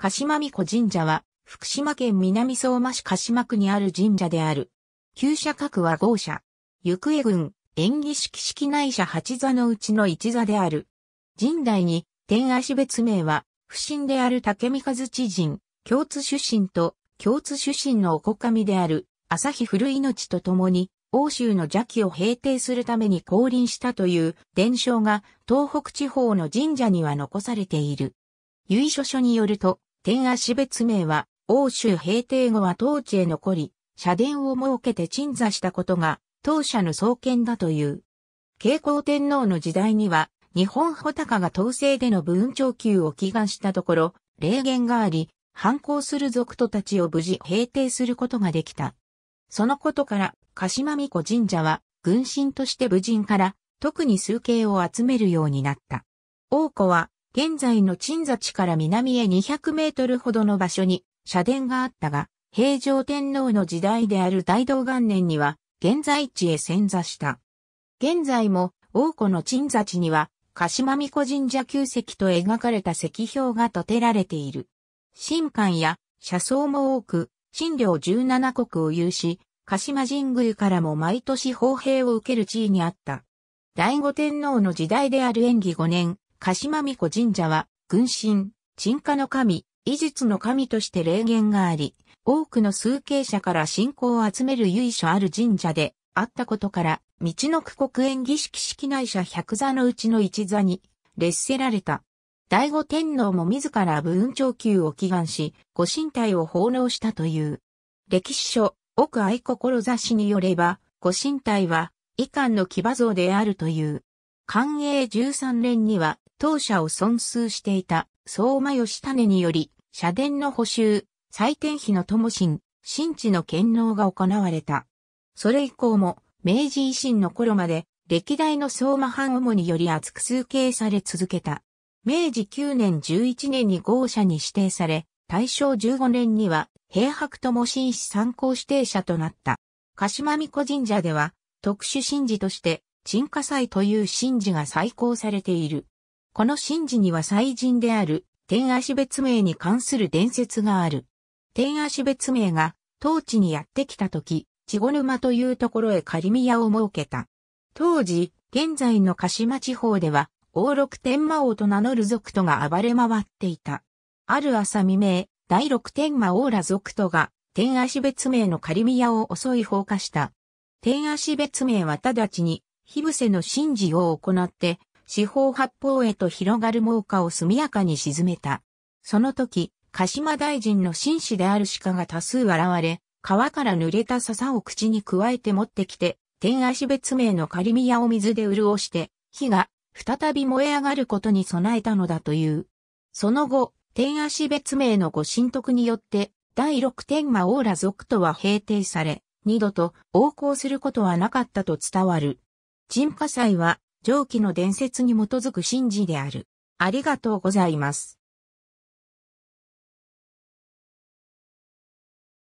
鹿島巫女神社は、福島県南相馬市鹿島区にある神社である。旧社格は豪社。行方郡、演技式式内社八座のうちの一座である。神代に、天足別名は、不審である竹三和知人、共通出身と、共通出身のおこかみである、朝日古命と共に、欧州の邪気を平定するために降臨したという伝承が東北地方の神社には残されている。由緒書によると、天足別名は、欧州平定後は当地へ残り、社殿を設けて鎮座したことが、当社の創建だという。慶光天皇の時代には、日本穂高が統制での運長級を祈願したところ、霊言があり、反抗する族徒たちを無事平定することができた。そのことから、鹿島巫女神社は、軍神として武人から、特に数形を集めるようになった。王子は、現在の鎮座地から南へ200メートルほどの場所に社殿があったが、平城天皇の時代である大道元年には、現在地へ遷座した。現在も、王子の鎮座地には、鹿島巫女神社旧跡と描かれた石標が建てられている。神官や車窓も多く、神領17国を有し、鹿島神宮からも毎年砲兵を受ける地位にあった。第五天皇の時代である演技5年、鹿島巫女神社は、軍神、鎮火の神、医術の神として霊言があり、多くの崇敬者から信仰を集める由緒ある神社であったことから、道の区国縁儀式式内者百座のうちの一座に列せられた。醍醐天皇も自ら部運長級を祈願し、ご神体を奉納したという。歴史書、奥愛志によれば、ご神体は、遺憾の騎馬像であるという。寛永13年には、当社を損数していた相馬義種により、社殿の補修、祭典碑の友心、新地の献納が行われた。それ以降も、明治維新の頃まで、歴代の相馬藩主により厚く数形され続けた。明治9年11年に豪社に指定され、大正15年には、平白とも紳参考指定者となった。鹿島巫女神社では、特殊神事として、鎮火祭という神事が再興されている。この神事には祭神である天足別名に関する伝説がある。天足別名が当地にやってきた時、地子沼というところへ仮見屋を設けた。当時、現在の鹿島地方では、王六天魔王と名乗る族徒が暴れ回っていた。ある朝未明、第六天魔王ら族徒が、天足別名の仮宮を襲い放火した。天足別名は直ちに、火伏せの神事を行って、四方八方へと広がる猛火を速やかに沈めた。その時、鹿島大臣の紳士である鹿が多数現れ、川から濡れた笹を口に加えて持ってきて、天足別名のカリミアを水で潤して、火が再び燃え上がることに備えたのだという。その後、天足別名のご神徳によって、第六天魔オーラ族とは平定され、二度と横行することはなかったと伝わる。沈火祭は上記の伝説に基づく神事である。ありがとうございます。